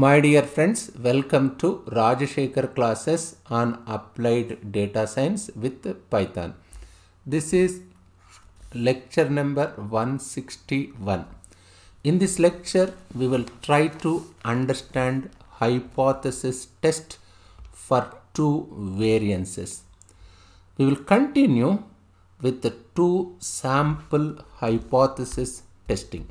My dear friends, welcome to Rajashekhar classes on Applied Data Science with Python. This is lecture number 161. In this lecture, we will try to understand hypothesis test for two variances. We will continue with the two sample hypothesis testing.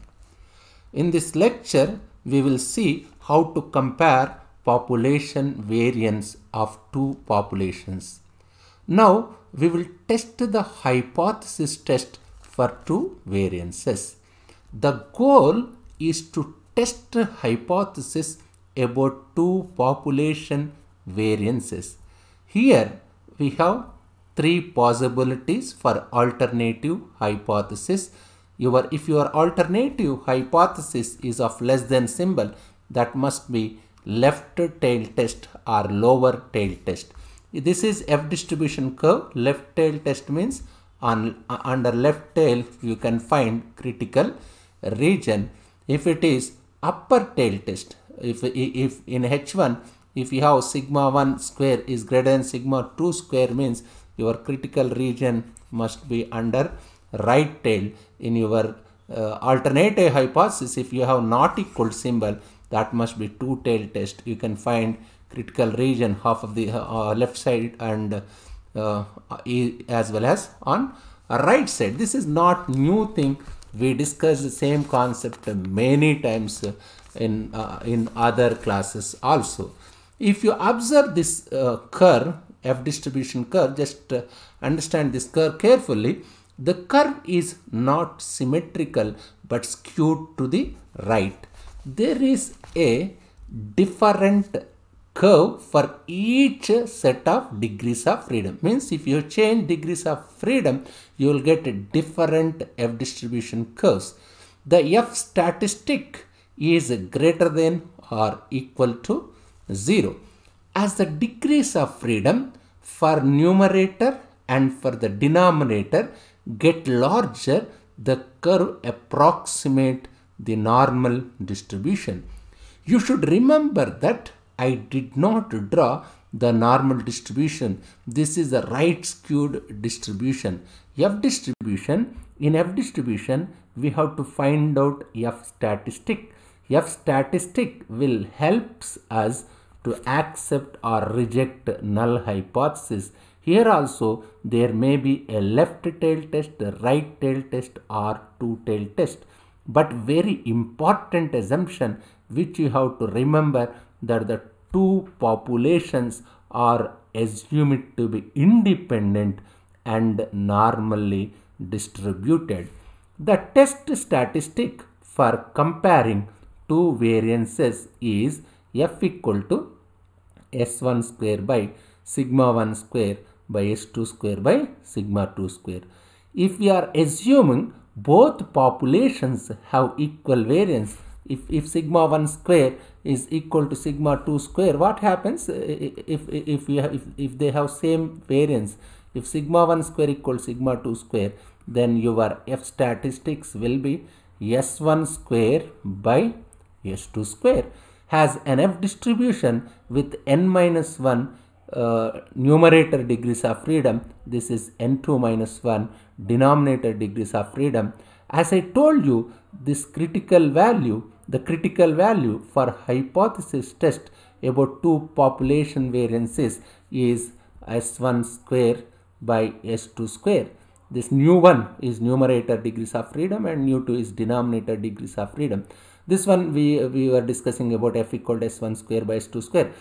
In this lecture, we will see how to compare population variance of two populations. Now we will test the hypothesis test for two variances. The goal is to test hypothesis about two population variances. Here we have three possibilities for alternative hypothesis. Your, if your alternative hypothesis is of less than symbol, that must be left tail test or lower tail test. This is F distribution curve. Left tail test means on uh, under left tail you can find critical region. If it is upper tail test, if, if in H1 if you have sigma 1 square is greater than sigma 2 square means your critical region must be under right tail in your uh, alternative hypothesis if you have not equal symbol that must be two tail test you can find critical region half of the uh, uh left side and uh, uh as well as on right side this is not new thing we discussed the same concept many times uh, in uh, in other classes also if you observe this curve f distribution curve just understand this curve carefully the curve is not symmetrical but skewed to the right there is a different curve for each set of degrees of freedom. Means if you change degrees of freedom, you will get a different F distribution curves. The F statistic is greater than or equal to 0 as the degrees of freedom for numerator and for the denominator get larger the curve approximate the normal distribution. You should remember that I did not draw the normal distribution. This is a right skewed distribution. F distribution, in F distribution, we have to find out F statistic. F statistic will helps us to accept or reject null hypothesis. Here also there may be a left tail test, a right tail test or two tail test but very important assumption which you have to remember that the two populations are assumed to be independent and normally distributed. The test statistic for comparing two variances is f equal to s1 square by sigma 1 square by s2 square by sigma 2 square. If we are assuming both populations have equal variance. If, if sigma 1 square is equal to sigma 2 square, what happens if, if, if, if they have same variance? If sigma 1 square equals sigma 2 square, then your F statistics will be S1 square by S2 square has an F distribution with n minus 1 uh, numerator degrees of freedom this is n2 minus 1 denominator degrees of freedom as I told you this critical value the critical value for hypothesis test about two population variances is s1 square by s2 square this new one is numerator degrees of freedom and new 2 is denominator degrees of freedom this one we we were discussing about f equal to s1 square by s2 square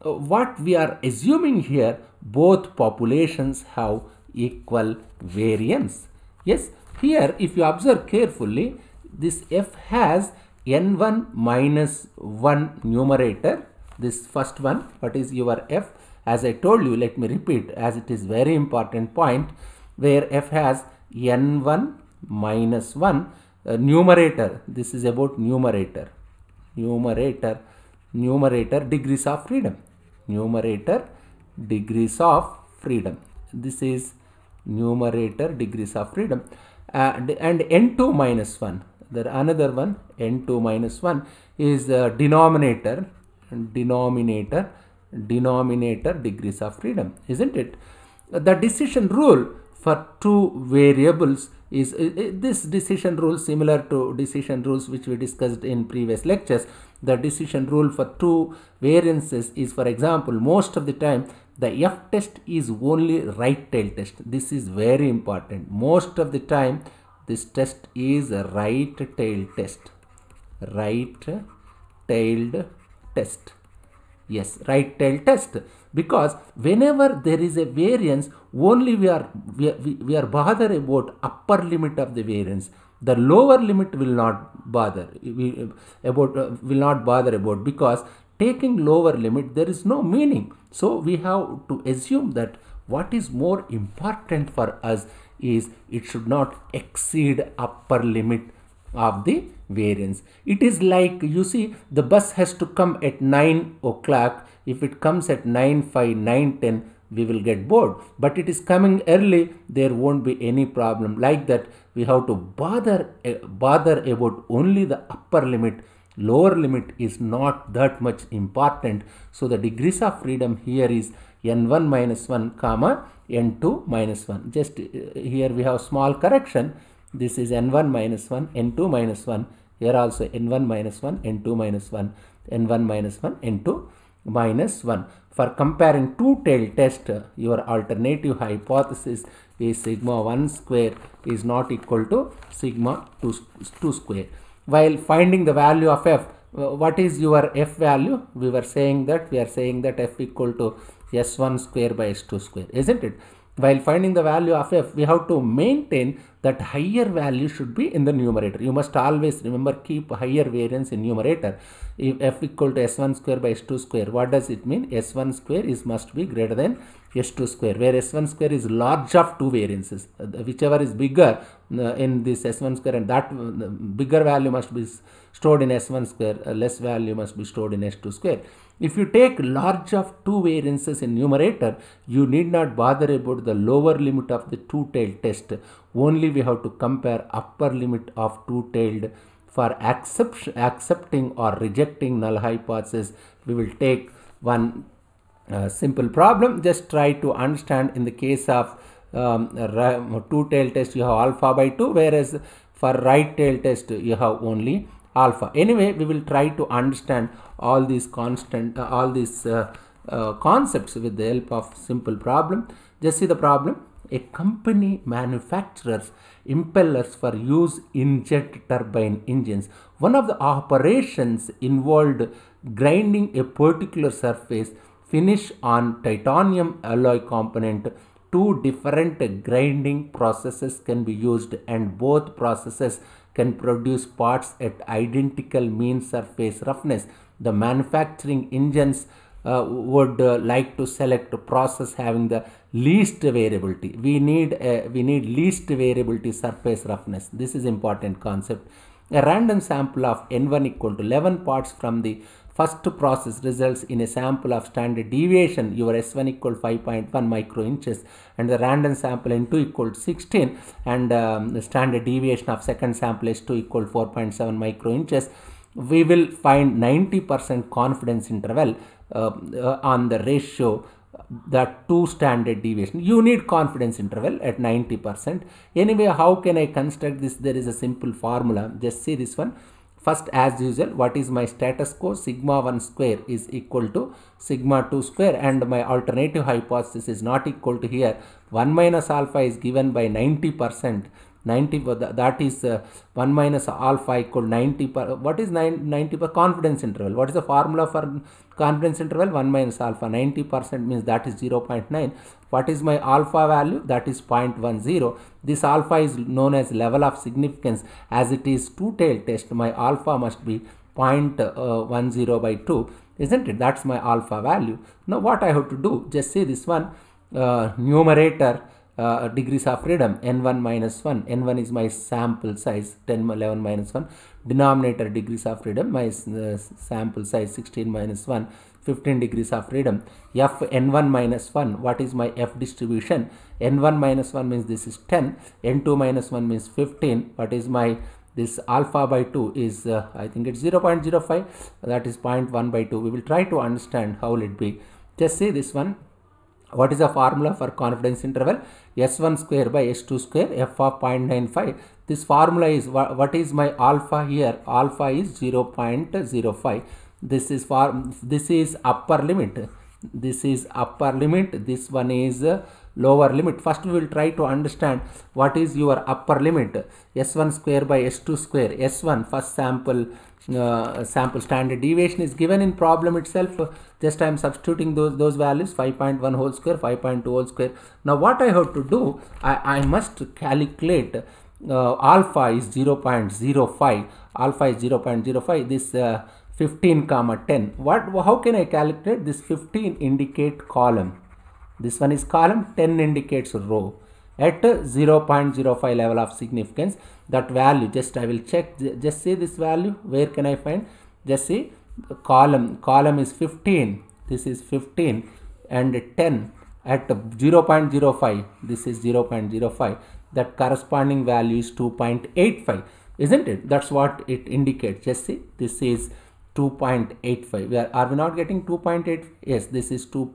uh, what we are assuming here, both populations have equal variance. Yes, here if you observe carefully, this f has n1 minus 1 numerator, this first one, what is your f? As I told you, let me repeat as it is very important point where f has n1 minus 1 uh, numerator, this is about numerator, numerator, numerator degrees of freedom numerator degrees of freedom this is numerator degrees of freedom and, and n2 minus 1 there another one n2 minus 1 is the denominator denominator denominator degrees of freedom isn't it the decision rule for two variables is this decision rule similar to decision rules which we discussed in previous lectures the decision rule for two variances is for example most of the time the f test is only right tail test this is very important most of the time this test is a right tail test right tailed test Yes, right tail test because whenever there is a variance only we are, we, we, we are bothered about upper limit of the variance the lower limit will not bother we, about uh, will not bother about because taking lower limit there is no meaning so we have to assume that what is more important for us is it should not exceed upper limit of the variance. It is like you see the bus has to come at 9 o'clock. If it comes at 9, 5, 9, 10 we will get bored but it is coming early there won't be any problem like that we have to bother eh, bother about only the upper limit lower limit is not that much important so the degrees of freedom here is n1 minus 1 comma n2 minus 1 just eh, here we have small correction this is n1 minus 1, n2 minus 1. Here also n1 minus 1, n2 minus 1, n1 minus 1, n2 minus 1. For comparing 2 tail test, your alternative hypothesis is sigma 1 square is not equal to sigma 2, 2 square. While finding the value of f, uh, what is your f value? We were saying that we are saying that f equal to s1 square by s2 square, isn't it? while finding the value of f, we have to maintain that higher value should be in the numerator. You must always remember keep higher variance in numerator. If f equal to s1 square by s2 square, what does it mean? s1 square is must be greater than s2 square, where s1 square is large of two variances. Uh, whichever is bigger uh, in this s1 square and that uh, bigger value must be stored in S1 square, a uh, less value must be stored in S2 square. If you take large of two variances in numerator, you need not bother about the lower limit of the two-tailed test. Only we have to compare upper limit of two-tailed for accept, accepting or rejecting null hypothesis. We will take one uh, simple problem. Just try to understand in the case of um, two-tailed test, you have alpha by 2, whereas for right tailed test, you have only alpha. Anyway, we will try to understand all these constant, uh, all these uh, uh, concepts with the help of simple problem. Just see the problem. A company manufactures impellers for use in jet turbine engines. One of the operations involved grinding a particular surface finish on titanium alloy component two different grinding processes can be used and both processes can produce parts at identical mean surface roughness. The manufacturing engines uh, would uh, like to select a process having the least variability. We need, a, uh, we need least variability surface roughness. This is important concept. A random sample of n1 equal to 11 parts from the first process results in a sample of standard deviation your s1 equal 5.1 micro inches and the random sample n2 equal 16 and um, the standard deviation of second sample s2 equal 4.7 micro inches we will find 90% confidence interval uh, uh, on the ratio the 2 standard deviation. You need confidence interval at 90%. Anyway, how can I construct this? There is a simple formula. Just see this one. First, as usual, what is my status quo? Sigma 1 square is equal to sigma 2 square and my alternative hypothesis is not equal to here. 1 minus alpha is given by 90%. 90 that is uh, 1 minus alpha equal 90 per what is 90 per confidence interval what is the formula for confidence interval 1 minus alpha 90 percent means that is 0 0.9 what is my alpha value that is 0.10 this alpha is known as level of significance as it is two tail test my alpha must be 0.10 uh, by 2 isn't it that's my alpha value now what i have to do just see this one uh, numerator uh, degrees of freedom n1 minus 1 n1 is my sample size 10 11 minus 1 denominator degrees of freedom my uh, sample size 16 minus 1 15 degrees of freedom f n1 minus 1 what is my f distribution n1 minus 1 means this is 10 n2 minus 1 means 15 what is my this alpha by 2 is uh, I think it's 0 0.05 that is 0 0.1 by 2 we will try to understand how will it be just see this one what is the formula for confidence interval? S1 square by S2 square f of 0.95. This formula is what is my alpha here? Alpha is 0 0.05. This is for this is upper limit. This is upper limit. This one is uh, lower limit. First we will try to understand what is your upper limit S1 square by S2 square. S1 first sample uh, sample standard deviation is given in problem itself. Just I am substituting those, those values 5.1 whole square, 5.2 whole square. Now what I have to do, I, I must calculate uh, alpha is 0.05, alpha is 0.05, this uh, 15 comma 10. What, how can I calculate this 15 indicate column? This one is column, 10 indicates row at 0.05 level of significance. That value, just I will check, just see this value, where can I find? Just see column, column is 15, this is 15 and 10 at 0.05, this is 0.05, that corresponding value is 2.85, isn't it? That's what it indicates. Just see, this is 2.85. Are we not getting 2.8? Yes, this is 2.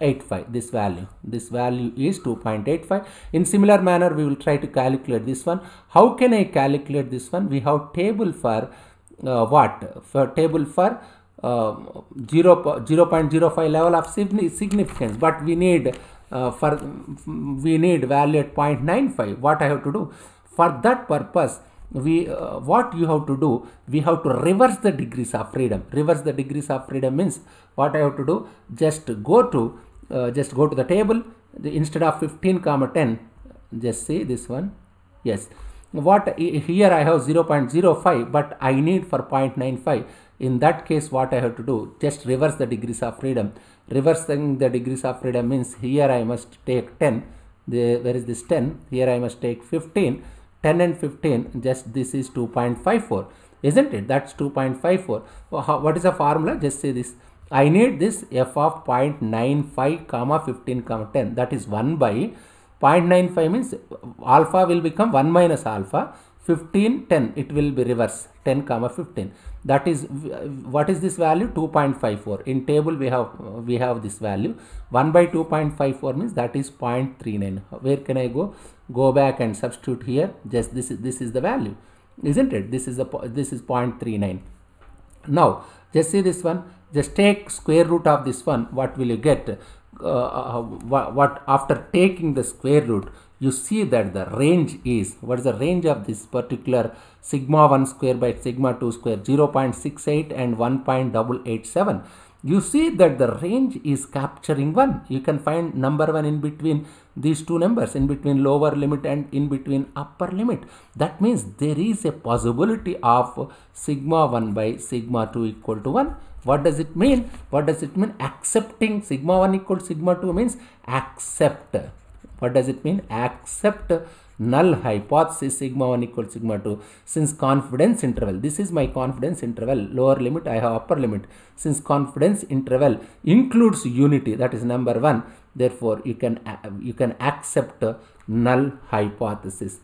2.85 this value this value is 2.85 in similar manner we will try to calculate this one how can i calculate this one we have table for uh, what for table for uh, 0, 0.05 level of significance but we need uh, for mm, we need value at 0.95 what i have to do for that purpose we uh, what you have to do we have to reverse the degrees of freedom reverse the degrees of freedom means what i have to do just go to uh, just go to the table the, instead of 15 comma 10 just see this one yes what here I have 0.05 but I need for 0.95 in that case what I have to do just reverse the degrees of freedom reversing the degrees of freedom means here I must take 10 the, where is this 10 here I must take 15 10 and 15 just this is 2.54 isn't it that's 2.54 what is the formula just say this I need this f of 0.95 comma 15 comma 10 that is 1 by 0.95 means alpha will become 1 minus alpha 15 10 it will be reverse 10 comma 15 that is what is this value 2.54 in table we have we have this value 1 by 2.54 means that is 0.39 where can I go go back and substitute here just this is this is the value isn't it this is a this is 0.39 now just see this one just take square root of this one what will you get uh, uh what after taking the square root you see that the range is what is the range of this particular sigma 1 square by sigma 2 square 0 0.68 and 1.87 you see that the range is capturing 1. You can find number 1 in between these two numbers, in between lower limit and in between upper limit. That means there is a possibility of sigma 1 by sigma 2 equal to 1. What does it mean? What does it mean? Accepting sigma 1 equal to sigma 2 means accept. What does it mean? Accept null hypothesis sigma 1 equals sigma 2 since confidence interval this is my confidence interval lower limit I have upper limit since confidence interval includes unity that is number 1 therefore you can you can accept null hypothesis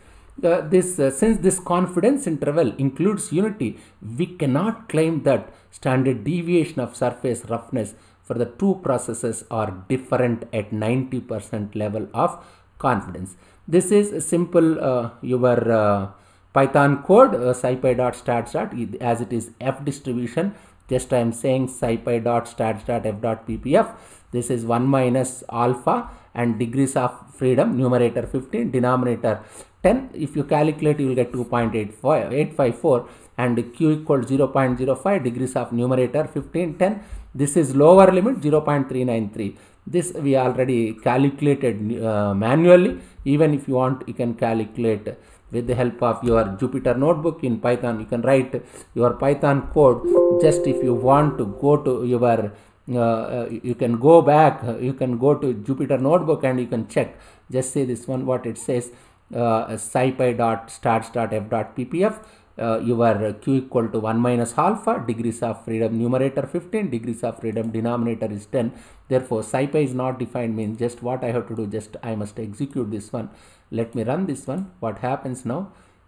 uh, this uh, since this confidence interval includes unity we cannot claim that standard deviation of surface roughness for the two processes are different at 90% level of confidence this is a simple uh, your uh, Python code uh, scipy.stats. as it is f distribution just I am saying scipy.stats.f.ppf this is 1 minus alpha and degrees of freedom numerator 15 denominator 10 if you calculate you will get 2.854 and q equals 0.05 degrees of numerator 15 10 this is lower limit 0.393 this we already calculated uh, manually even if you want you can calculate with the help of your jupyter notebook in python you can write your python code just if you want to go to your uh, uh you can go back you can go to jupyter notebook and you can check just say this one what it says uh, scipy dot dot f dot ppf uh, your uh, q equal to 1 minus alpha degrees of freedom numerator 15 degrees of freedom denominator is 10 therefore psi pi is not defined means just what i have to do just i must execute this one let me run this one what happens now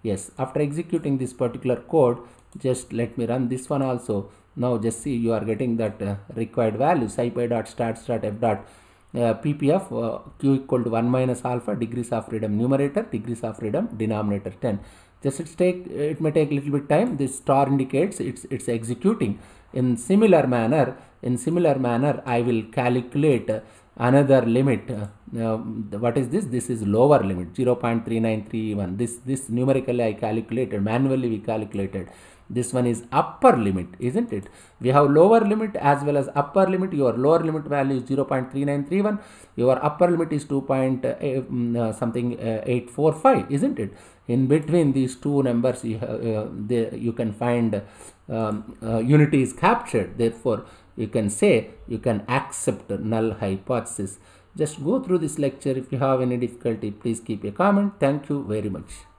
yes after executing this particular code just let me run this one also now just see you are getting that uh, required value psi pi dot start start f dot uh, ppf uh, q equal to 1 minus alpha degrees of freedom numerator degrees of freedom denominator 10 just it take it may take a little bit time this star indicates it's it's executing in similar manner in similar manner i will calculate another limit uh, what is this this is lower limit 0.3931 this this numerically i calculated manually we calculated this one is upper limit isn't it we have lower limit as well as upper limit your lower limit value is 0.3931 your upper limit is 2. Uh, uh, something uh, 845 isn't it in between these two numbers you, uh, they, you can find um, uh, unity is captured therefore you can say you can accept null hypothesis just go through this lecture if you have any difficulty please keep a comment thank you very much